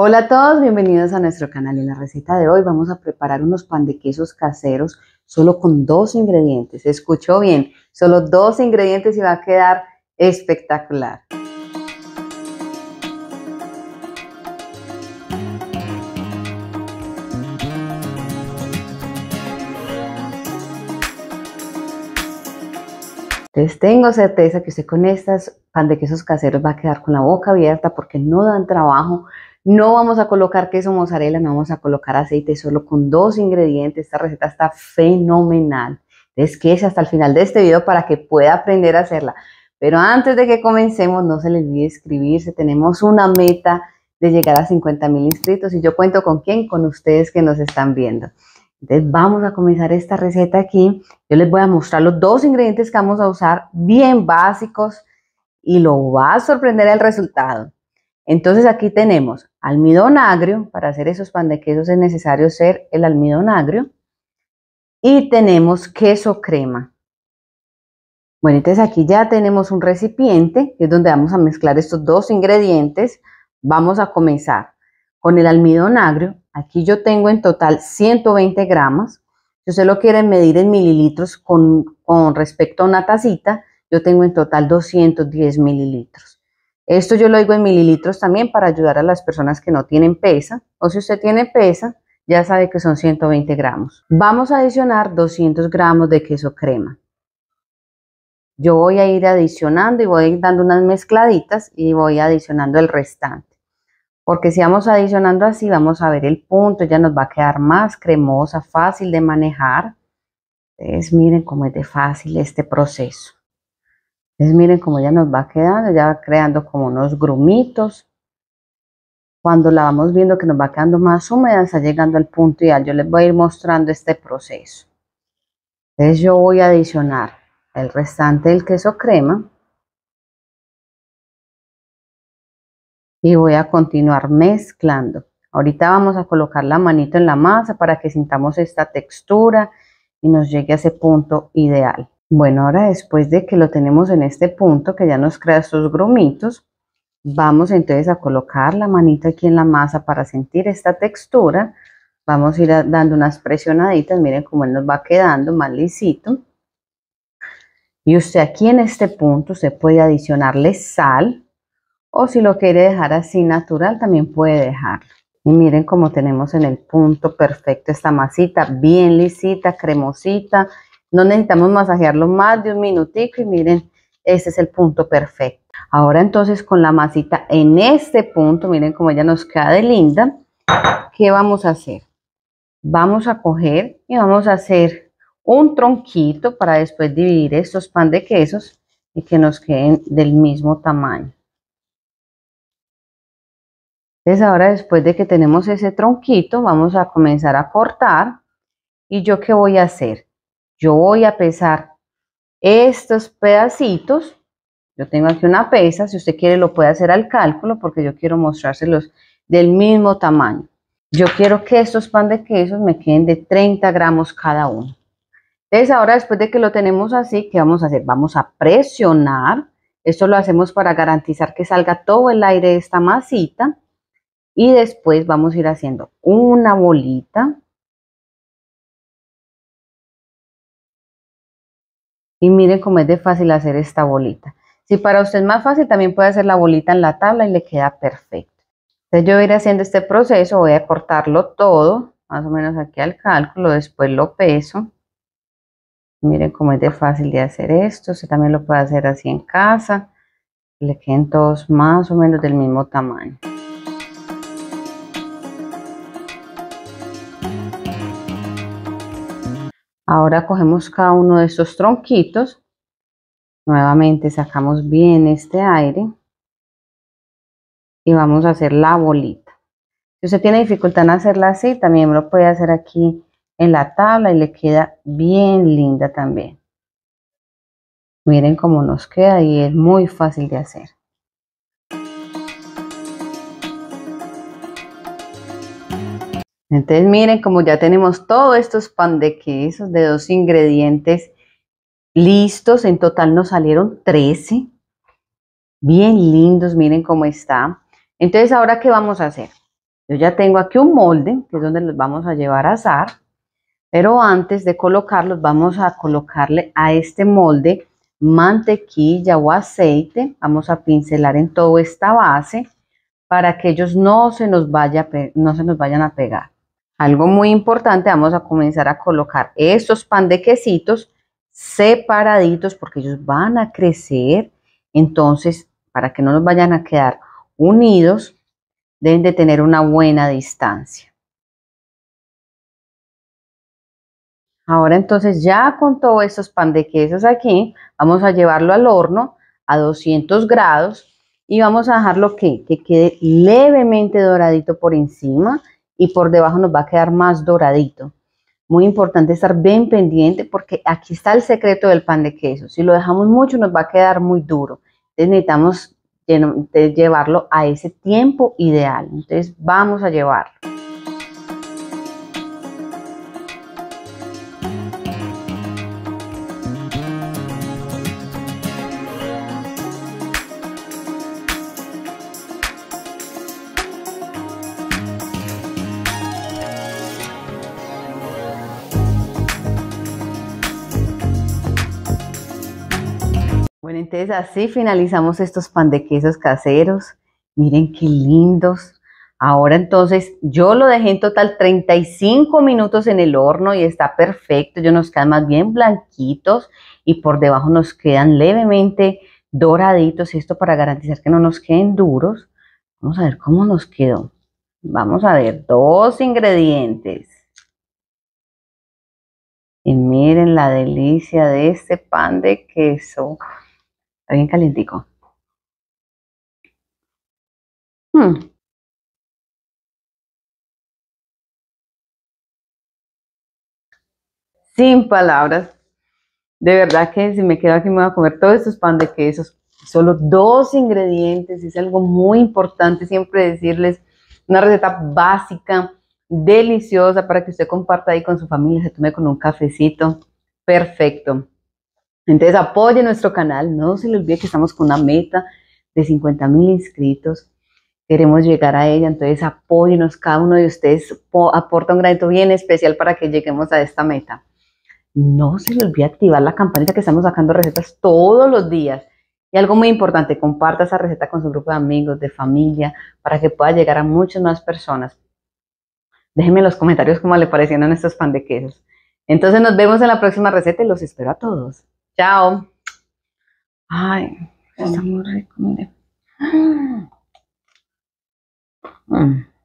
Hola a todos, bienvenidos a nuestro canal. En la receta de hoy vamos a preparar unos pan de quesos caseros solo con dos ingredientes. ¿Escuchó bien? Solo dos ingredientes y va a quedar espectacular. Entonces tengo certeza que usted con estas pan de quesos caseros va a quedar con la boca abierta porque no dan trabajo, no vamos a colocar queso mozzarella, no vamos a colocar aceite, solo con dos ingredientes. Esta receta está fenomenal. Entonces, hasta el final de este video para que pueda aprender a hacerla. Pero antes de que comencemos, no se les olvide escribirse Tenemos una meta de llegar a 50 mil inscritos y yo cuento con quién, con ustedes que nos están viendo. Entonces vamos a comenzar esta receta aquí. Yo les voy a mostrar los dos ingredientes que vamos a usar, bien básicos, y lo va a sorprender el resultado. Entonces aquí tenemos almidón agrio, para hacer esos pan de quesos es necesario ser el almidón agrio. Y tenemos queso crema. Bueno, entonces aquí ya tenemos un recipiente, que es donde vamos a mezclar estos dos ingredientes. Vamos a comenzar con el almidón agrio. Aquí yo tengo en total 120 gramos. Si usted lo quiere medir en mililitros con respecto a una tacita, yo tengo en total 210 mililitros. Esto yo lo digo en mililitros también para ayudar a las personas que no tienen pesa. O si usted tiene pesa, ya sabe que son 120 gramos. Vamos a adicionar 200 gramos de queso crema. Yo voy a ir adicionando y voy ir dando unas mezcladitas y voy adicionando el restante. Porque si vamos adicionando así, vamos a ver el punto, ya nos va a quedar más cremosa, fácil de manejar. Es miren cómo es de fácil este proceso. Entonces miren cómo ya nos va quedando, ya va creando como unos grumitos. Cuando la vamos viendo que nos va quedando más húmeda, está llegando al punto ideal. Yo les voy a ir mostrando este proceso. Entonces yo voy a adicionar el restante del queso crema. Y voy a continuar mezclando. Ahorita vamos a colocar la manito en la masa para que sintamos esta textura y nos llegue a ese punto ideal. Bueno, ahora después de que lo tenemos en este punto, que ya nos crea estos grumitos, vamos entonces a colocar la manita aquí en la masa para sentir esta textura. Vamos a ir dando unas presionaditas, miren cómo él nos va quedando más lisito. Y usted aquí en este punto, usted puede adicionarle sal, o si lo quiere dejar así natural, también puede dejarlo. Y miren cómo tenemos en el punto perfecto esta masita, bien lisita, cremosita, no necesitamos masajearlo más de un minutico y miren, este es el punto perfecto. Ahora entonces con la masita en este punto, miren cómo ella nos queda de linda. ¿Qué vamos a hacer? Vamos a coger y vamos a hacer un tronquito para después dividir estos pan de quesos y que nos queden del mismo tamaño. Entonces ahora después de que tenemos ese tronquito, vamos a comenzar a cortar. ¿Y yo qué voy a hacer? Yo voy a pesar estos pedacitos. Yo tengo aquí una pesa, si usted quiere lo puede hacer al cálculo porque yo quiero mostrárselos del mismo tamaño. Yo quiero que estos pan de quesos me queden de 30 gramos cada uno. Entonces ahora después de que lo tenemos así, ¿qué vamos a hacer? Vamos a presionar. Esto lo hacemos para garantizar que salga todo el aire de esta masita. Y después vamos a ir haciendo una bolita Y miren cómo es de fácil hacer esta bolita. Si para usted es más fácil, también puede hacer la bolita en la tabla y le queda perfecto. Entonces yo voy haciendo este proceso, voy a cortarlo todo, más o menos aquí al cálculo, después lo peso. Miren cómo es de fácil de hacer esto, usted también lo puede hacer así en casa, le queden todos más o menos del mismo tamaño. Ahora cogemos cada uno de estos tronquitos. Nuevamente sacamos bien este aire. Y vamos a hacer la bolita. Si usted tiene dificultad en hacerla así, también lo puede hacer aquí en la tabla y le queda bien linda también. Miren cómo nos queda y es muy fácil de hacer. Entonces miren como ya tenemos todos estos pan de de dos ingredientes listos. En total nos salieron 13. Bien lindos, miren cómo está. Entonces ahora qué vamos a hacer. Yo ya tengo aquí un molde, que es donde los vamos a llevar a asar. Pero antes de colocarlos vamos a colocarle a este molde mantequilla o aceite. Vamos a pincelar en toda esta base para que ellos no se nos, vaya, no se nos vayan a pegar. Algo muy importante, vamos a comenzar a colocar estos pan de quesitos separaditos porque ellos van a crecer. Entonces, para que no los vayan a quedar unidos, deben de tener una buena distancia. Ahora entonces ya con todos estos pan de quesos aquí, vamos a llevarlo al horno a 200 grados y vamos a dejarlo que, que quede levemente doradito por encima y por debajo nos va a quedar más doradito. Muy importante estar bien pendiente porque aquí está el secreto del pan de queso. Si lo dejamos mucho nos va a quedar muy duro. Entonces necesitamos llevarlo a ese tiempo ideal. Entonces vamos a llevarlo. Bueno, entonces así finalizamos estos pan de quesos caseros. Miren qué lindos. Ahora entonces yo lo dejé en total 35 minutos en el horno y está perfecto. Yo nos quedan más bien blanquitos y por debajo nos quedan levemente doraditos. Esto para garantizar que no nos queden duros. Vamos a ver cómo nos quedó. Vamos a ver, dos ingredientes. Y miren la delicia de este pan de queso. Está bien calientico. Hmm. Sin palabras. De verdad que si me quedo aquí me voy a comer todos estos pan de quesos. Solo dos ingredientes. Es algo muy importante siempre decirles una receta básica, deliciosa, para que usted comparta ahí con su familia, se tome con un cafecito. Perfecto. Entonces apoye nuestro canal, no se le olvide que estamos con una meta de 50 mil inscritos, queremos llegar a ella, entonces apóyenos, cada uno de ustedes aporta un granito bien especial para que lleguemos a esta meta. No se le olvide activar la campanita que estamos sacando recetas todos los días. Y algo muy importante, comparta esa receta con su grupo de amigos, de familia, para que pueda llegar a muchas más personas. Déjenme en los comentarios cómo le parecieron estos pan de quesos. Entonces nos vemos en la próxima receta y los espero a todos. Chao. Ay, está muy rico, mire. Mm.